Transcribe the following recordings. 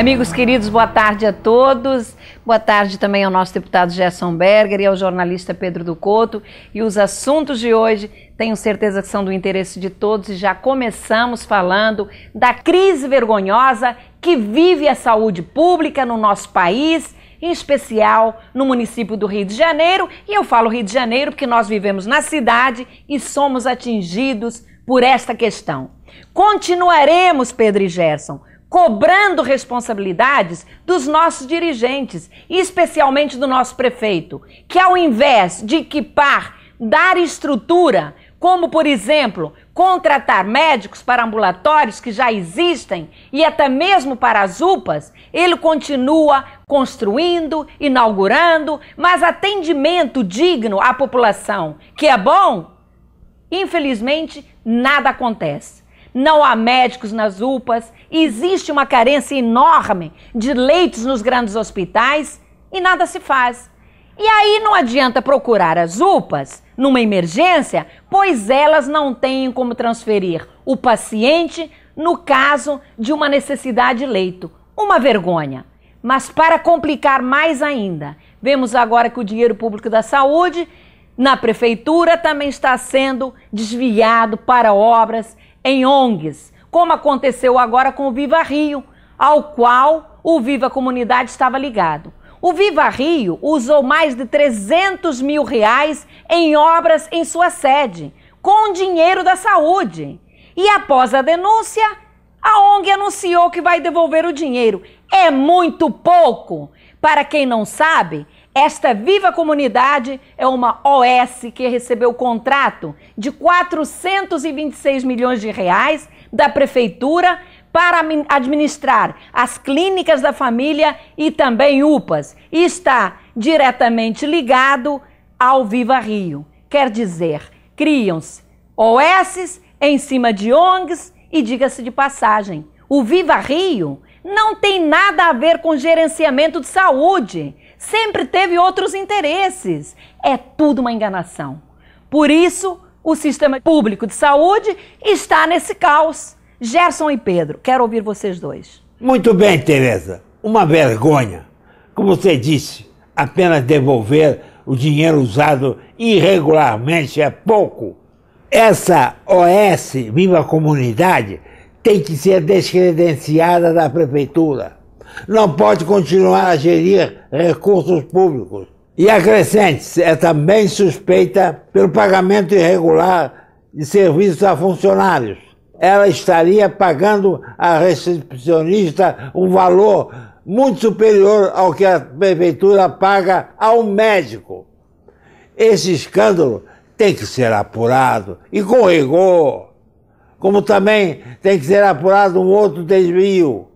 Amigos queridos, boa tarde a todos. Boa tarde também ao nosso deputado Gerson Berger e ao jornalista Pedro do Couto. E os assuntos de hoje tenho certeza que são do interesse de todos e já começamos falando da crise vergonhosa que vive a saúde pública no nosso país em especial no município do Rio de Janeiro. E eu falo Rio de Janeiro porque nós vivemos na cidade e somos atingidos por esta questão. Continuaremos, Pedro e Gerson, cobrando responsabilidades dos nossos dirigentes, especialmente do nosso prefeito, que ao invés de equipar, dar estrutura, como por exemplo, contratar médicos para ambulatórios que já existem e até mesmo para as UPAs, ele continua construindo, inaugurando, mas atendimento digno à população, que é bom, infelizmente nada acontece não há médicos nas UPAs, existe uma carência enorme de leitos nos grandes hospitais e nada se faz. E aí não adianta procurar as UPAs numa emergência, pois elas não têm como transferir o paciente no caso de uma necessidade de leito. Uma vergonha. Mas para complicar mais ainda, vemos agora que o dinheiro público da saúde na prefeitura também está sendo desviado para obras em ONGs, como aconteceu agora com o Viva Rio, ao qual o Viva Comunidade estava ligado. O Viva Rio usou mais de 300 mil reais em obras em sua sede, com dinheiro da saúde. E após a denúncia, a ONG anunciou que vai devolver o dinheiro. É muito pouco! Para quem não sabe, esta viva comunidade é uma OS que recebeu contrato de 426 milhões de reais da prefeitura para administrar as clínicas da família e também UPAs e está diretamente ligado ao Viva Rio. Quer dizer, criam-se OSs em cima de ONGs e diga-se de passagem, o Viva Rio não tem nada a ver com gerenciamento de saúde sempre teve outros interesses. É tudo uma enganação. Por isso, o sistema público de saúde está nesse caos. Gerson e Pedro, quero ouvir vocês dois. Muito bem, Tereza. Uma vergonha. Como você disse, apenas devolver o dinheiro usado irregularmente é pouco. Essa OS Viva Comunidade tem que ser descredenciada da prefeitura não pode continuar a gerir recursos públicos. E a é também suspeita pelo pagamento irregular de serviços a funcionários. Ela estaria pagando a recepcionista um valor muito superior ao que a prefeitura paga ao médico. Esse escândalo tem que ser apurado e com rigor, como também tem que ser apurado um outro desvio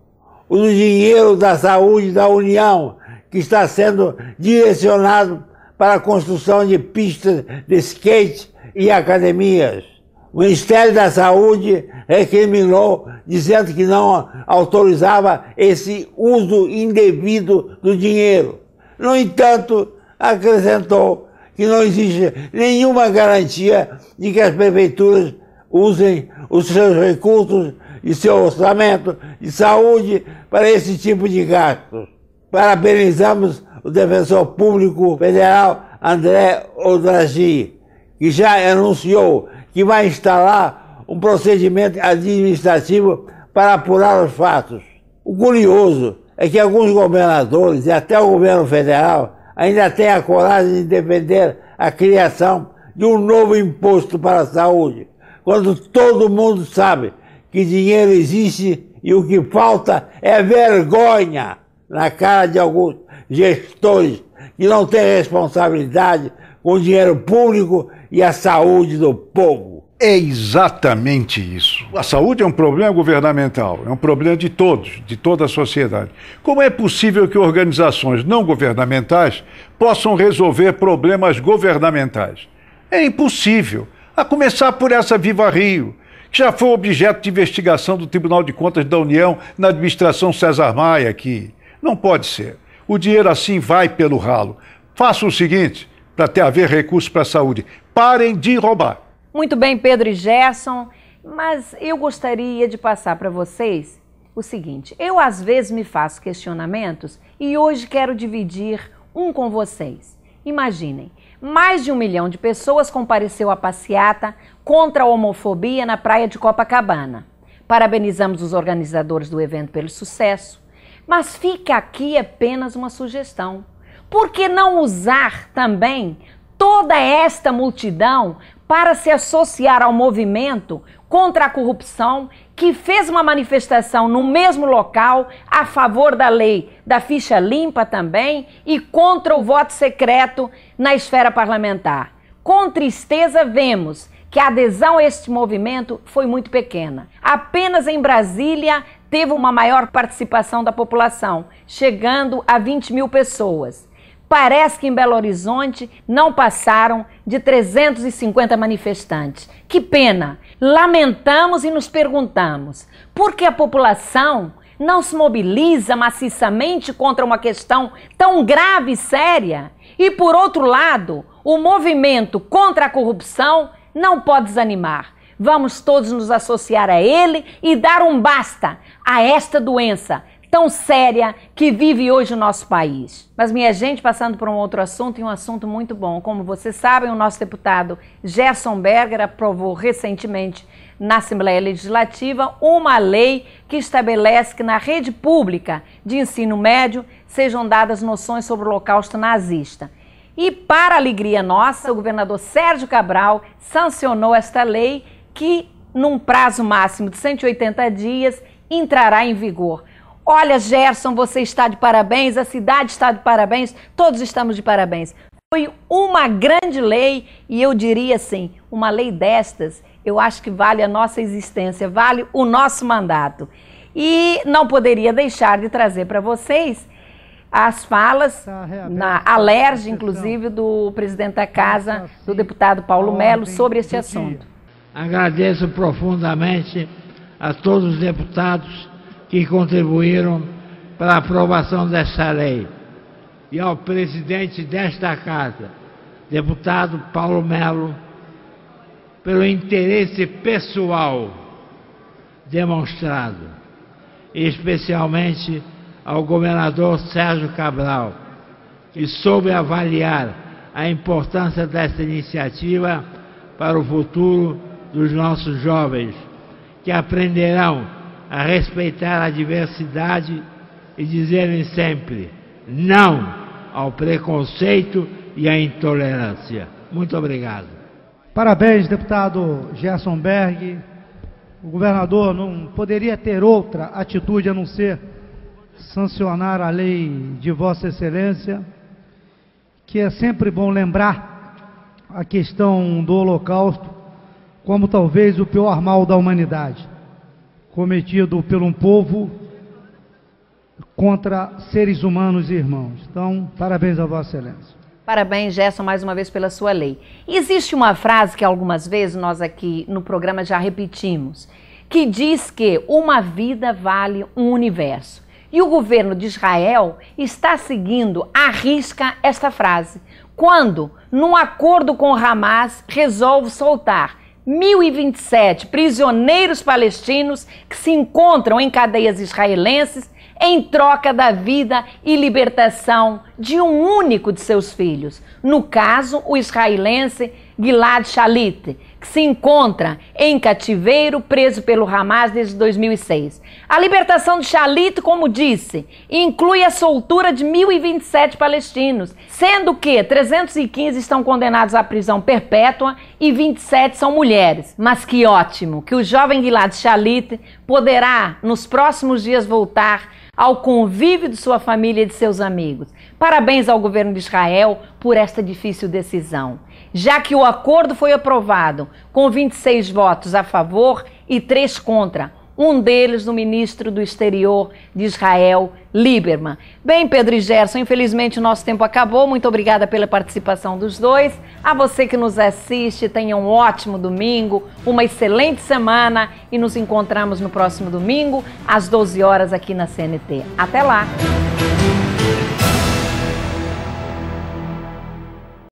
o dinheiro da saúde da União, que está sendo direcionado para a construção de pistas de skate e academias. O Ministério da Saúde recriminou, dizendo que não autorizava esse uso indevido do dinheiro. No entanto, acrescentou que não existe nenhuma garantia de que as prefeituras usem os seus recursos e seu orçamento de saúde para esse tipo de gastos. Parabenizamos o defensor público federal André Odragi, que já anunciou que vai instalar um procedimento administrativo para apurar os fatos. O curioso é que alguns governadores e até o governo federal ainda têm a coragem de defender a criação de um novo imposto para a saúde, quando todo mundo sabe que dinheiro existe e o que falta é vergonha na cara de alguns gestores que não têm responsabilidade com o dinheiro público e a saúde do povo. É exatamente isso. A saúde é um problema governamental, é um problema de todos, de toda a sociedade. Como é possível que organizações não governamentais possam resolver problemas governamentais? É impossível. A começar por essa Viva Rio, já foi objeto de investigação do Tribunal de Contas da União na administração César Maia aqui. Não pode ser. O dinheiro assim vai pelo ralo. Faça o seguinte, para ter haver recurso para a saúde, parem de roubar. Muito bem, Pedro e Gerson, mas eu gostaria de passar para vocês o seguinte: eu às vezes me faço questionamentos e hoje quero dividir um com vocês. Imaginem, mais de um milhão de pessoas compareceu à passeata contra a homofobia na praia de Copacabana. Parabenizamos os organizadores do evento pelo sucesso, mas fica aqui apenas uma sugestão. Por que não usar também toda esta multidão para se associar ao movimento contra a corrupção que fez uma manifestação no mesmo local a favor da lei da ficha limpa também e contra o voto secreto na esfera parlamentar. Com tristeza, vemos que a adesão a este movimento foi muito pequena. Apenas em Brasília teve uma maior participação da população, chegando a 20 mil pessoas. Parece que em Belo Horizonte não passaram de 350 manifestantes. Que pena! Lamentamos e nos perguntamos por que a população não se mobiliza maciçamente contra uma questão tão grave e séria? E por outro lado, o movimento contra a corrupção não pode desanimar. Vamos todos nos associar a ele e dar um basta a esta doença tão séria que vive hoje o nosso país. Mas, minha gente, passando por um outro assunto, e um assunto muito bom. Como vocês sabem, o nosso deputado Gerson Berger aprovou recentemente na Assembleia Legislativa uma lei que estabelece que na rede pública de ensino médio sejam dadas noções sobre o Holocausto nazista. E, para alegria nossa, o governador Sérgio Cabral sancionou esta lei que, num prazo máximo de 180 dias, entrará em vigor. Olha, Gerson, você está de parabéns, a cidade está de parabéns, todos estamos de parabéns. Foi uma grande lei e eu diria assim: uma lei destas, eu acho que vale a nossa existência, vale o nosso mandato. E não poderia deixar de trazer para vocês as falas tá, na alerge, inclusive, do presidente da Casa, do deputado Paulo Melo, sobre este assunto. Agradeço profundamente a todos os deputados que contribuíram para a aprovação desta lei, e ao presidente desta Casa, deputado Paulo Melo, pelo interesse pessoal demonstrado, e especialmente ao governador Sérgio Cabral, que soube avaliar a importância desta iniciativa para o futuro dos nossos jovens, que aprenderão a respeitar a diversidade e dizerem sempre não ao preconceito e à intolerância. Muito obrigado. Parabéns, deputado Gerson Berg. O governador não poderia ter outra atitude a não ser sancionar a lei de Vossa Excelência, que é sempre bom lembrar a questão do Holocausto como talvez o pior mal da humanidade cometido por um povo contra seres humanos e irmãos. Então, parabéns a Vossa Excelência. Parabéns, Gerson, mais uma vez pela sua lei. Existe uma frase que algumas vezes nós aqui no programa já repetimos, que diz que uma vida vale um universo. E o governo de Israel está seguindo à risca esta frase. Quando, num acordo com Hamas, resolve soltar 1.027 prisioneiros palestinos que se encontram em cadeias israelenses em troca da vida e libertação de um único de seus filhos, no caso, o israelense Gilad Shalit, que se encontra em cativeiro, preso pelo Hamas desde 2006. A libertação de Shalit, como disse, inclui a soltura de 1.027 palestinos, sendo que 315 estão condenados à prisão perpétua e 27 são mulheres. Mas que ótimo que o jovem Gilad Shalit poderá, nos próximos dias, voltar ao convívio de sua família e de seus amigos. Parabéns ao governo de Israel por esta difícil decisão, já que o acordo foi aprovado com 26 votos a favor e 3 contra um deles o ministro do Exterior de Israel, Lieberman. Bem, Pedro e Gerson, infelizmente o nosso tempo acabou. Muito obrigada pela participação dos dois. A você que nos assiste, tenha um ótimo domingo, uma excelente semana e nos encontramos no próximo domingo às 12 horas aqui na CNT. Até lá.